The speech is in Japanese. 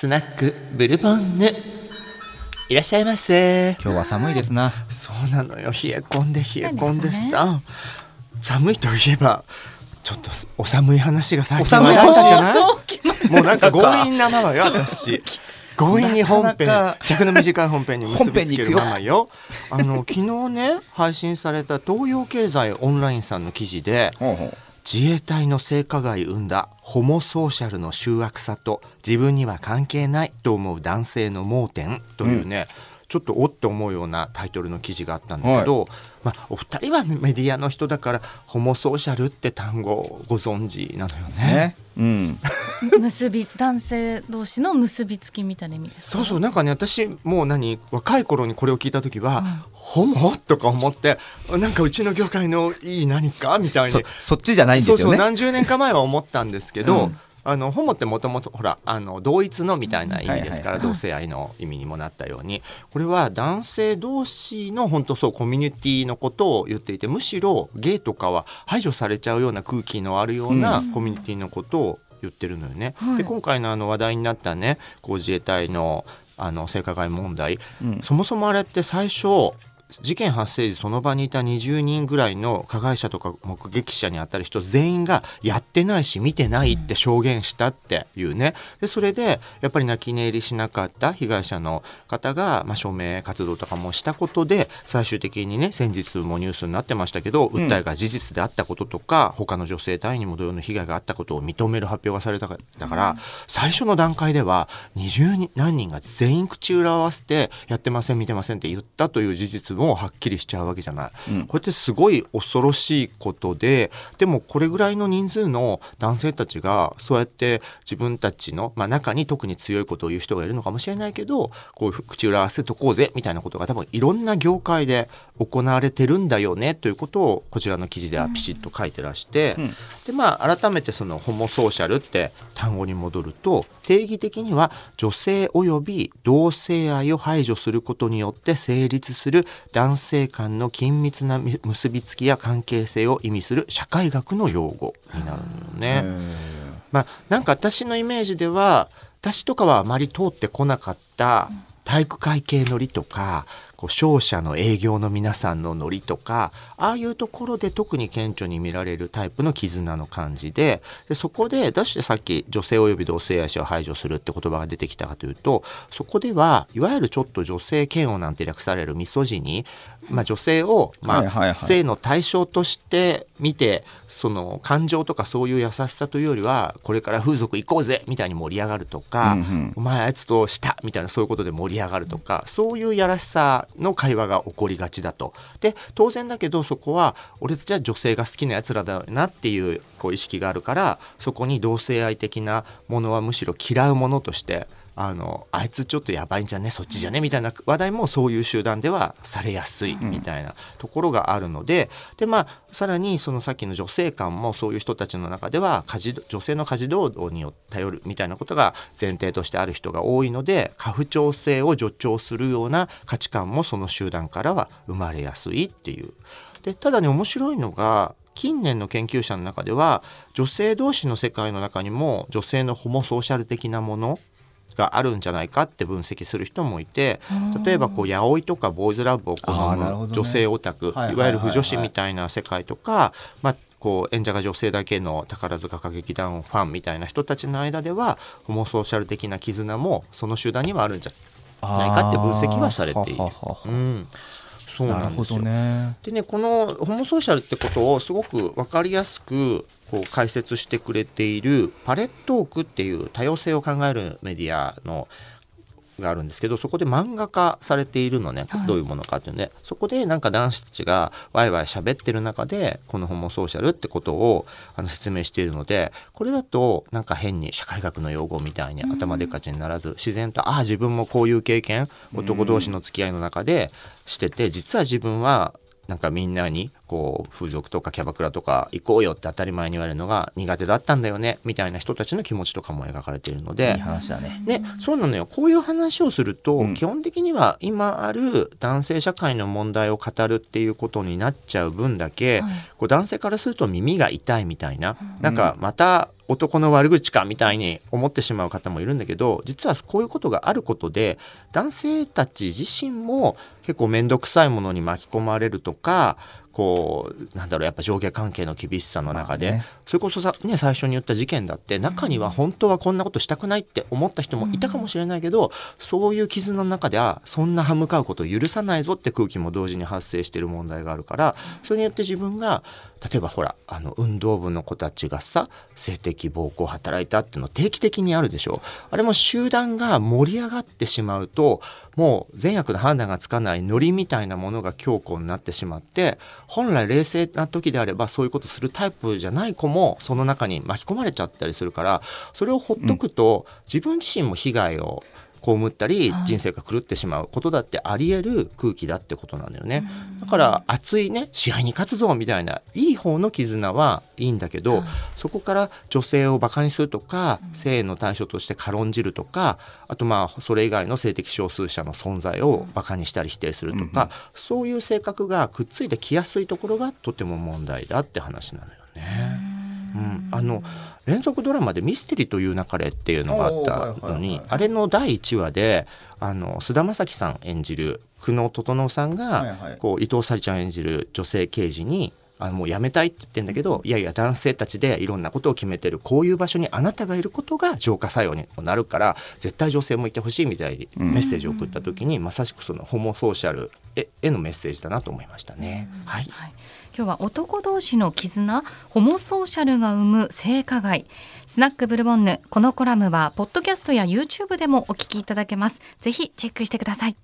スナックブルボンヌいらっしゃいませ今日は寒いですなそうなのよ冷え込んで冷え込んでさ、寒いといえばちょっとお寒い話が最近話題たじゃないもうなんか強引なままよ私強引に本編尺の短い本編に結びつけるままよあの昨日ね配信された東洋経済オンラインさんの記事でほうほう自衛隊の性加害生んだホモソーシャルの醜悪さと自分には関係ないと思う男性の盲点というね、うんちょっとおって思うようなタイトルの記事があったんだけど、はい、まあ、お二人は、ね、メディアの人だからホモソーシャルって単語ご存知なのよね。うん、結び男性同士の結びつきみたいな意味そうそうなんかね私もう何若い頃にこれを聞いた時は、うん、ホモとか思ってなんかうちの業界のいい何かみたいにそっちじゃないんですよねそうそう何十年か前は思ったんですけど、うんあのホモってもともとほらあの同一のみたいな意味ですから、同性愛の意味にもなったようにこれは男性同士の本当そうコミュニティのことを言っていてむしろゲイとかは排除されちゃうような空気のあるようなコミュニティのことを言ってるのよね。うん、で今回のあの話題になったねこう自衛隊のあの性加害問題、うん、そもそもあれって最初事件発生時その場にいた20人ぐらいの加害者とか目撃者にあたる人全員がやってないし見てないって証言したっていうねでそれでやっぱり泣き寝入りしなかった被害者の方が、まあ、署名活動とかもしたことで最終的にね先日もニュースになってましたけど訴えが事実であったこととか、他の女性隊員にも同様の被害があったことを認める発表がされただから、最初の段階では20人何人が全員口裏を合わせてやってません見てませんって言ったという事実もはっきりしちゃうわけじゃない、うん、これってすごい恐ろしいことででもこれぐらいの人数の男性たちがそうやって自分たちの、まあ、中に特に強いことを言う人がいるのかもしれないけどこういう口裏合わせとこうぜみたいなことが多分いろんな業界で行われてるんだよねということをこちらの記事ではピシッと書いてらして、うん、でまあ改めてそのホモソーシャルって単語に戻ると定義的には女性及び同性愛を排除することによって成立する男性間の緊密な結びつきや関係性を意味する社会学の用語になるのね。まあ、なんか私のイメージでは私とかはあまり通ってこなかった体育会系のりとかこう商社の営業の皆さんのノリとかああいうところで特に顕著に見られるタイプの絆の感じででそこで出してさっき女性及び同性愛者を排除するって言葉が出てきたかというとそこではいわゆるちょっと女性嫌悪なんて略されるミソジニ、まあ、女性を、まあ性の対象として見てその感情とかそういう優しさというよりはこれから風俗行こうぜみたいに盛り上がるとか、うんうん、お前あいつとしたみたいなそういうことで盛り上がるとかそういうやらしさの会話が起こりがちだと。で当然だけどそこは俺たちは女性が好きなやつらだよなっていうこう意識があるからそこに同性愛的なものはむしろ嫌うものとして。あのあいつちょっとやばいんじゃねそっちじゃねみたいな話題もそういう集団ではされやすいみたいなところがあるのでで、まあ、さらにそのさっきの女性観もそういう人たちの中では家事女性の家事労働に頼るみたいなことが前提としてある人が多いので家父長制を助長するような価値観もその集団からは生まれやすいっていう。でただね面白いのが近年の研究者の中では女性同士の世界の中にも女性のホモソーシャル的なものがあるんじゃないかって分析する人もいて例えばこう八百とかボーイズラブを好む女性オタク、ね、いわゆる不女子みたいな世界とか、まあ、こう演者が女性だけの宝塚歌劇団ファンみたいな人たちの間ではホモソーシャル的な絆もその集団にはあるんじゃないかって分析はされている。うんそうなんですよね、でねこのホモソーシャルってことをすごく分かりやすくこう解説してくれているパレットークっていう多様性を考えるメディアのがあるんですけどそこで漫画化されているのね、どういうものかっていうね、はい、そこでなんか男子たちがワイワイ喋ってる中でこのホモソーシャルってことをあの説明しているのでこれだとなんか変に社会学の用語みたいに頭でっかちにならず、うん、自然とああ自分もこういう経験男同士の付き合いの中でしてて、実は自分はなんかみんなにこう風俗とかキャバクラとか行こうよって当たり前に言われるのが苦手だったんだよねみたいな人たちの気持ちとかも描かれているのでいい話だねねそうなのよこういう話をすると、うん、基本的には今ある男性社会の問題を語るっていうことになっちゃう分だけ、はい、こう男性からすると耳が痛いみたいな、うん、なんかまた男の悪口かみたいに思ってしまう方もいるんだけど実はこういうことがあることで男性たち自身も結構面倒くさいものに巻き込まれるとかこうなんだろうやっぱ上下関係の厳しさの中で、ね、それこそさ、ね、最初に言った事件だって中には本当はこんなことしたくないって思った人もいたかもしれないけど、うん、そういう絆の中ではそんな歯向かうことを許さないぞって空気も同時に発生してる問題があるからそれによって自分が例えばほらあの運動部の子たちがさ性的暴行を働いたっていうの定期的にあるでしょあれも集団が盛り上がってしまうともう善悪の判断がつかないノリみたいなものが強固になってしまって本来冷静な時であればそういうことするタイプじゃない子もその中に巻き込まれちゃったりするからそれをほっとくと、自分自身も被害を、うん被ったり人生が狂ってしまうことだってありえる空気だってことなんだよねだから熱いね試合に勝つぞみたいないい方の絆はいいんだけどそこから女性をバカにするとか性の対象として軽んじるとかあとまあそれ以外の性的少数者の存在をバカにしたり否定するとかそういう性格がくっついてきやすいところがとても問題だって話なのよね。うん、あの連続ドラマで「ミステリーという流れ」っていうのがあったのにあれの第1話で菅田将暉さん演じる久能整さんが、はいはい、こう伊藤沙莉ちゃん演じる女性刑事にあもうやめたいって言ってんだけど、いやいや男性たちでいろんなことを決めてるこういう場所にあなたがいることが浄化作用になるから絶対女性もいてほしいみたいにメッセージを送った時に、うん、まさしくそのホモソーシャルへのメッセージだなと思いましたね。うん、はい、はい、今日は男同士の絆ホモソーシャルが生む性加害スナックブルボンヌこのコラムはポッドキャストや YouTube でもお聞きいただけますぜひチェックしてください